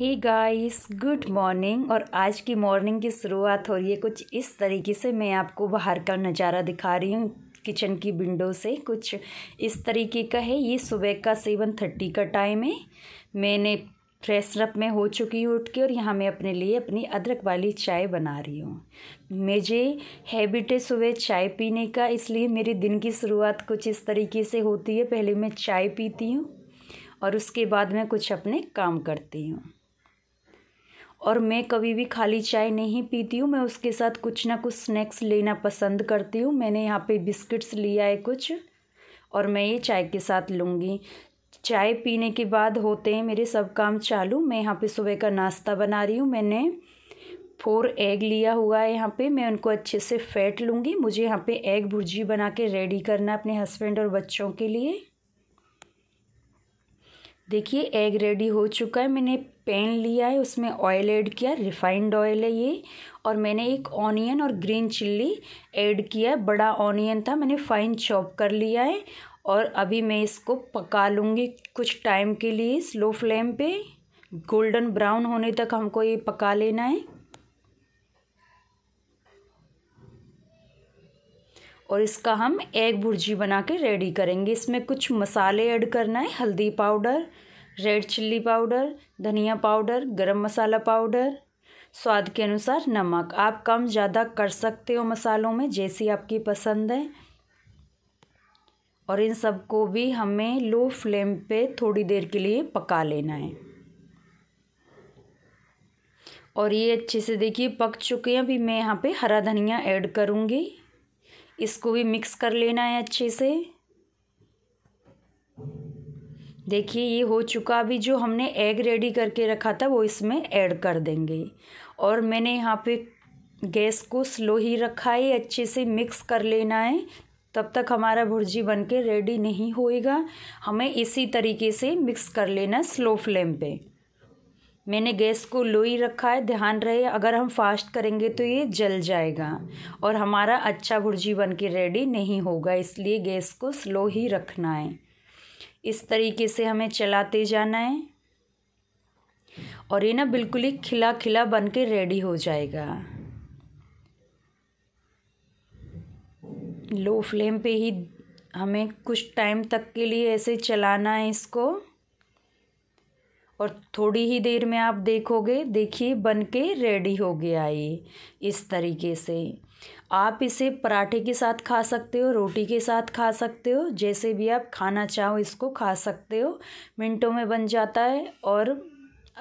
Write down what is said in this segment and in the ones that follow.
ही guys good morning और आज की मॉर्निंग की शुरुआत हो रही है कुछ इस तरीके से मैं आपको बाहर का नज़ारा दिखा रही हूँ किचन की विंडो से कुछ इस तरीके का है ये सुबह का सेवन थर्टी का टाइम है मैंने फ्रेश में हो चुकी हूँ उठ के और यहाँ मैं अपने लिए अपनी अदरक वाली चाय बना रही हूँ मुझे हैबिट है सुबह चाय पीने का इसलिए मेरे दिन की शुरुआत कुछ इस तरीके से होती है पहले मैं चाय पीती हूँ और उसके बाद मैं कुछ अपने काम करती हूँ और मैं कभी भी खाली चाय नहीं पीती हूँ मैं उसके साथ कुछ ना कुछ स्नैक्स लेना पसंद करती हूँ मैंने यहाँ पे बिस्किट्स लिया है कुछ और मैं ये चाय के साथ लूँगी चाय पीने के बाद होते हैं मेरे सब काम चालू मैं यहाँ पे सुबह का नाश्ता बना रही हूँ मैंने फोर एग लिया हुआ है यहाँ पे मैं उनको अच्छे से फैट लूँगी मुझे यहाँ पे एग भुर्जी बना के रेडी करना अपने हस्बैंड और बच्चों के लिए देखिए एग रेडी हो चुका है मैंने पैन लिया है उसमें ऑयल ऐड किया रिफाइंड ऑयल है ये और मैंने एक ऑनियन और ग्रीन चिल्ली ऐड किया है बड़ा ऑनियन था मैंने फाइन चॉप कर लिया है और अभी मैं इसको पका लूँगी कुछ टाइम के लिए स्लो फ्लेम पे गोल्डन ब्राउन होने तक हमको ये पका लेना है और इसका हम एग भुर्जी बना के रेडी करेंगे इसमें कुछ मसाले ऐड करना है हल्दी पाउडर रेड चिल्ली पाउडर धनिया पाउडर गरम मसाला पाउडर स्वाद के अनुसार नमक आप कम ज़्यादा कर सकते हो मसालों में जैसी आपकी पसंद है और इन सबको भी हमें लो फ्लेम पे थोड़ी देर के लिए पका लेना है और ये अच्छे से देखिए पक चुके हैं अभी मैं यहाँ पे हरा धनिया ऐड करूँगी इसको भी मिक्स कर लेना है अच्छे से देखिए ये हो चुका अभी जो हमने एग रेडी करके रखा था वो इसमें ऐड कर देंगे और मैंने यहाँ पे गैस को स्लो ही रखा है अच्छे से मिक्स कर लेना है तब तक हमारा भुर्जी बन के रेडी नहीं होएगा हमें इसी तरीके से मिक्स कर लेना स्लो फ्लेम पे मैंने गैस को लो ही रखा है ध्यान रहे अगर हम फास्ट करेंगे तो ये जल जाएगा और हमारा अच्छा भुर्जी बन के रेडी नहीं होगा इसलिए गैस को स्लो ही रखना है इस तरीके से हमें चलाते जाना है और ये ना बिल्कुल ही खिला खिला बन के रेडी हो जाएगा लो फ्लेम पे ही हमें कुछ टाइम तक के लिए ऐसे चलाना है इसको और थोड़ी ही देर में आप देखोगे देखिए बन के रेडी हो गया ये इस तरीके से आप इसे पराठे के साथ खा सकते हो रोटी के साथ खा सकते हो जैसे भी आप खाना चाहो इसको खा सकते हो मिनटों में बन जाता है और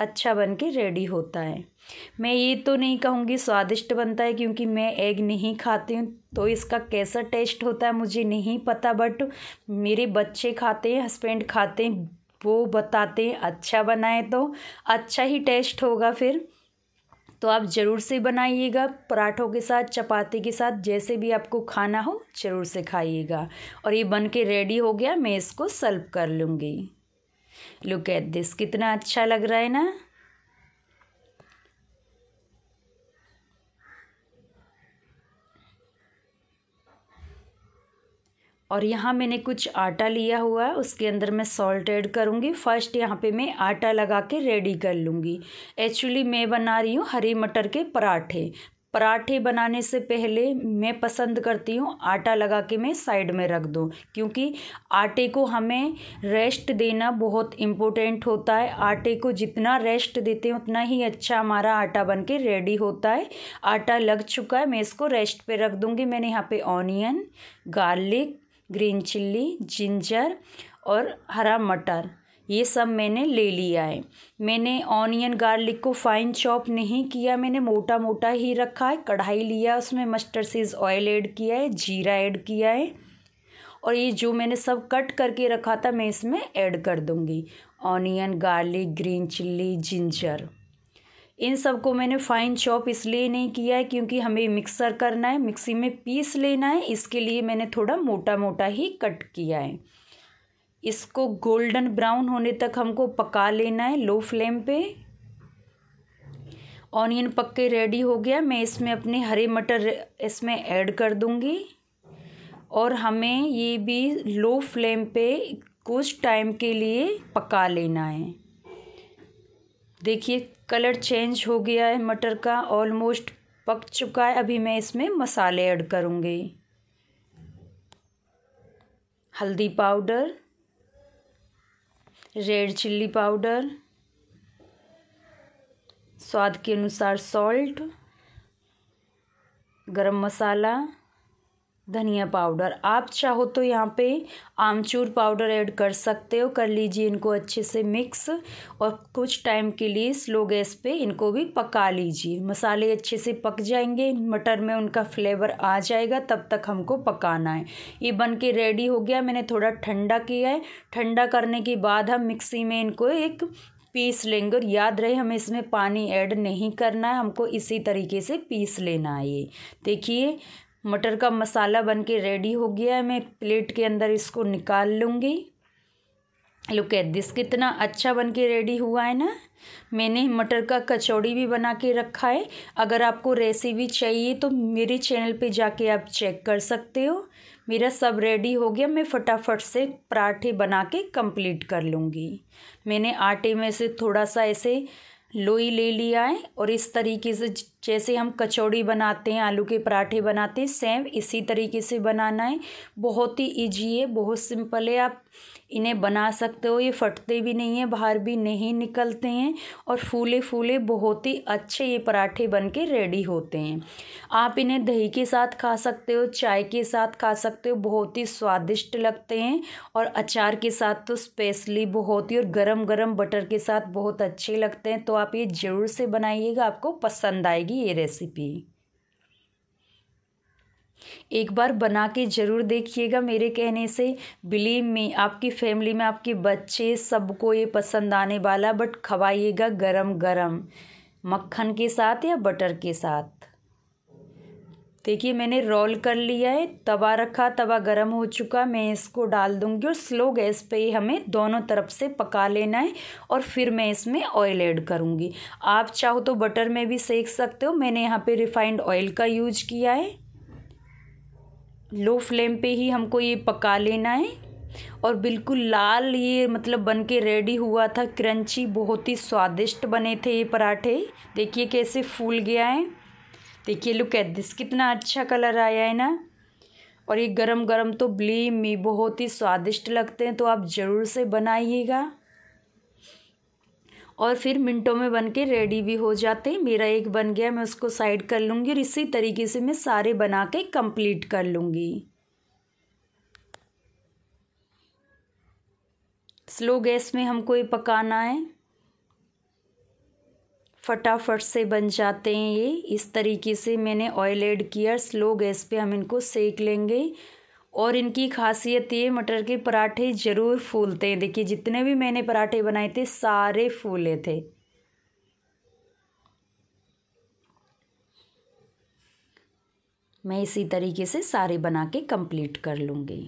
अच्छा बन के रेडी होता है मैं ये तो नहीं कहूँगी स्वादिष्ट बनता है क्योंकि मैं एग नहीं खाती हूँ तो इसका कैसा टेस्ट होता है मुझे नहीं पता बट मेरे बच्चे खाते हैं हस्बैंड खाते हैं वो बताते हैं अच्छा बनाए तो अच्छा ही टेस्ट होगा फिर तो आप ज़रूर से बनाइएगा पराठों के साथ चपाती के साथ जैसे भी आपको खाना हो ज़रूर से खाइएगा और ये बन के रेडी हो गया मैं इसको सर्व कर लूँगी लुक एट दिस कितना अच्छा लग रहा है ना और यहाँ मैंने कुछ आटा लिया हुआ है उसके अंदर मैं सॉल्ट ऐड करूँगी फर्स्ट यहाँ पे मैं आटा लगा के रेडी कर लूँगी एक्चुअली मैं बना रही हूँ हरी मटर के पराठे पराठे बनाने से पहले मैं पसंद करती हूँ आटा लगा के मैं साइड में रख दूँ क्योंकि आटे को हमें रेस्ट देना बहुत इम्पोर्टेंट होता है आटे को जितना रेस्ट देते हैं उतना ही अच्छा हमारा आटा बन के रेडी होता है आटा लग चुका है मैं इसको रेस्ट पे रख दूँगी मैंने यहाँ पे onion garlic green chilli ginger और हरा मटर ये सब मैंने ले लिया है मैंने ऑनियन गार्लिक को फाइन चॉप नहीं किया मैंने मोटा मोटा ही रखा है कढ़ाई लिया उसमें मस्टर्ड सीज ऑयल ऐड किया है जीरा ऐड किया है और ये जो मैंने सब कट करके रखा था मैं इसमें ऐड कर दूँगी onion garlic green chilli ginger इन सब को मैंने फाइन चॉप इसलिए नहीं किया है क्योंकि हमें मिक्सर करना है मिक्सी में पीस लेना है इसके लिए मैंने थोड़ा मोटा मोटा ही कट किया है इसको गोल्डन ब्राउन होने तक हमको पका लेना है लो फ्लेम पे ऑनियन पक के रेडी हो गया मैं इसमें अपने हरे मटर इसमें ऐड कर दूंगी और हमें ये भी लो फ्लेम पे कुछ टाइम के लिए पका लेना है देखिए कलर चेंज हो गया है मटर का ऑलमोस्ट पक चुका है अभी मैं इसमें मसाले ऐड करूँगी हल्दी पाउडर रेड चिल्ली पाउडर स्वाद के अनुसार सॉल्ट गरम मसाला धनिया पाउडर आप चाहो तो यहाँ पे आमचूर पाउडर ऐड कर सकते हो कर लीजिए इनको अच्छे से मिक्स और कुछ टाइम के लिए स्लो गैस पे इनको भी पका लीजिए मसाले अच्छे से पक जाएंगे मटर में उनका फ्लेवर आ जाएगा तब तक हमको पकाना है ये बन के रेडी हो गया मैंने थोड़ा ठंडा किया है ठंडा करने के बाद हम मिक्सी में इनको एक पीस लेंगे और याद रहे हमें इसमें पानी ऐड नहीं करना है हमको इसी तरीके से पीस लेना है ये देखिए मटर का मसाला बन के रेडी हो गया है मैं प्लेट के अंदर इसको निकाल लूँगी लुक एट दिस कितना अच्छा बन के रेडी हुआ है ना मैंने मटर का कचौड़ी भी बना के रखा है अगर आपको रेसिपी चाहिए तो मेरे चैनल पे जाके आप चेक कर सकते हो मेरा सब रेडी हो गया मैं फटाफट से पराठे बना के कंप्लीट कर लूँगी मैंने आटे में से थोड़ा सा ऐसे लोई ले लिया है और इस तरीके से जैसे हम कचौड़ी बनाते हैं आलू के पराठे बनाते हैं सेम इसी तरीके से बनाना है बहुत ही ईजी है बहुत सिंपल है आप इन्हें बना सकते हो ये फटते भी नहीं हैं बाहर भी नहीं निकलते हैं और फूले फूले बहुत ही अच्छे ये पराठे बन के रेडी होते हैं आप इन्हें दही के साथ खा सकते हो चाय के साथ खा सकते हो बहुत ही स्वादिष्ट लगते हैं और अचार के साथ तो स्पेशली बहुत ही और गरम गरम बटर के साथ बहुत अच्छे लगते हैं तो आप ये ज़रूर से बनाइएगा आपको पसंद आएगी ये रेसिपी एक बार बना के ज़रूर देखिएगा मेरे कहने से बिलीव में आपकी फैमिली में आपके बच्चे सबको ये पसंद आने वाला बट खवाइएगा गरम गरम मक्खन के साथ या बटर के साथ देखिए मैंने रोल कर लिया है तवा रखा तवा गरम हो चुका मैं इसको डाल दूंगी और स्लो गैस पे ही हमें दोनों तरफ से पका लेना है और फिर मैं इसमें ऑयल ऐड करूँगी आप चाहो तो बटर में भी सेक सकते हो मैंने यहाँ पे रिफाइंड ऑयल का यूज किया है लो फ्लेम पे ही हमको ये पका लेना है और बिल्कुल लाल ये मतलब बन के रेडी हुआ था क्रंची बहुत ही स्वादिष्ट बने थे ये पराठे देखिए कैसे फूल गया है देखिए लुक एट दिस कितना अच्छा कलर आया है ना और ये गरम गरम तो ब्लीम ही बहुत ही स्वादिष्ट लगते हैं तो आप ज़रूर से बनाइएगा और फिर मिनटों में बन के रेडी भी हो जाते हैं मेरा एक बन गया मैं उसको साइड कर लूँगी और इसी तरीके से मैं सारे बना के कंप्लीट कर लूँगी स्लो गैस में हमको ये पकाना है फटाफट से बन जाते हैं ये इस तरीके से मैंने ऑयल ऐड किया स्लो गैस पे हम इनको सेक लेंगे और इनकी खासियत ये मटर के पराठे ज़रूर फूलते हैं देखिए जितने भी मैंने पराठे बनाए थे सारे फूले थे मैं इसी तरीके से सारे बना के कंप्लीट कर लूँगी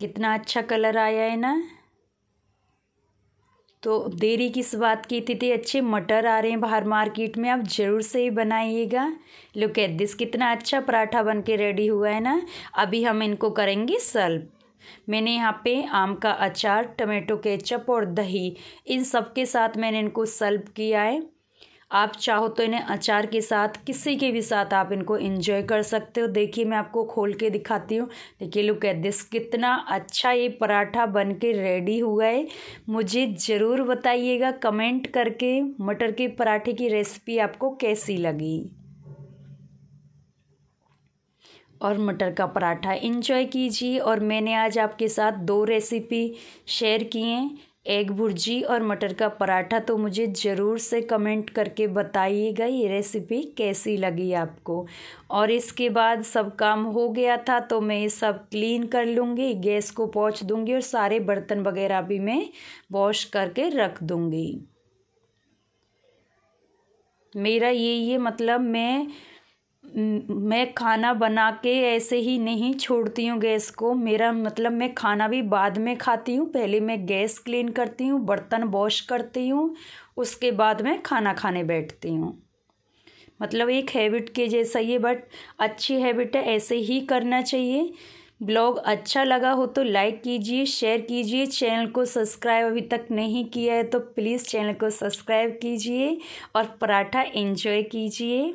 कितना अच्छा कलर आया है ना तो देरी किस बात की थी थी अच्छे मटर आ रहे हैं बाहर मार्केट में आप ज़रूर से ही बनाइएगा लुक एट दिस कितना अच्छा पराठा बन के रेडी हुआ है ना अभी हम इनको करेंगे सर्व मैंने यहाँ पे आम का अचार टमेटो केचप और दही इन सब के साथ मैंने इनको सर्व किया है आप चाहो तो इन्हें अचार के साथ किसी के भी साथ आप इनको इंजॉय कर सकते हो देखिए मैं आपको खोल के दिखाती हूँ देखिए लुक एट दिस कितना अच्छा ये पराठा बन के रेडी हुआ है मुझे ज़रूर बताइएगा कमेंट करके मटर के पराठे की रेसिपी आपको कैसी लगी और मटर का पराठा इन्जॉय कीजिए और मैंने आज आपके साथ दो रेसिपी शेयर किए एग भुर्जी और मटर का पराठा तो मुझे ज़रूर से कमेंट करके बताइएगा ये रेसिपी कैसी लगी आपको और इसके बाद सब काम हो गया था तो मैं ये सब क्लीन कर लूँगी गैस को पहुँच दूँगी और सारे बर्तन वगैरह भी मैं वॉश करके रख दूँगी मेरा ये ये मतलब मैं मैं खाना बना के ऐसे ही नहीं छोड़ती हूँ गैस को मेरा मतलब मैं खाना भी बाद में खाती हूँ पहले मैं गैस क्लीन करती हूँ बर्तन वॉश करती हूँ उसके बाद मैं खाना खाने बैठती हूँ मतलब एक हैबिट के जैसा ये बट अच्छी हैबिट है ऐसे ही करना चाहिए ब्लॉग अच्छा लगा हो तो लाइक कीजिए शेयर कीजिए चैनल को सब्सक्राइब अभी तक नहीं किया है तो प्लीज़ चैनल को सब्सक्राइब कीजिए और पराठा एंजॉय कीजिए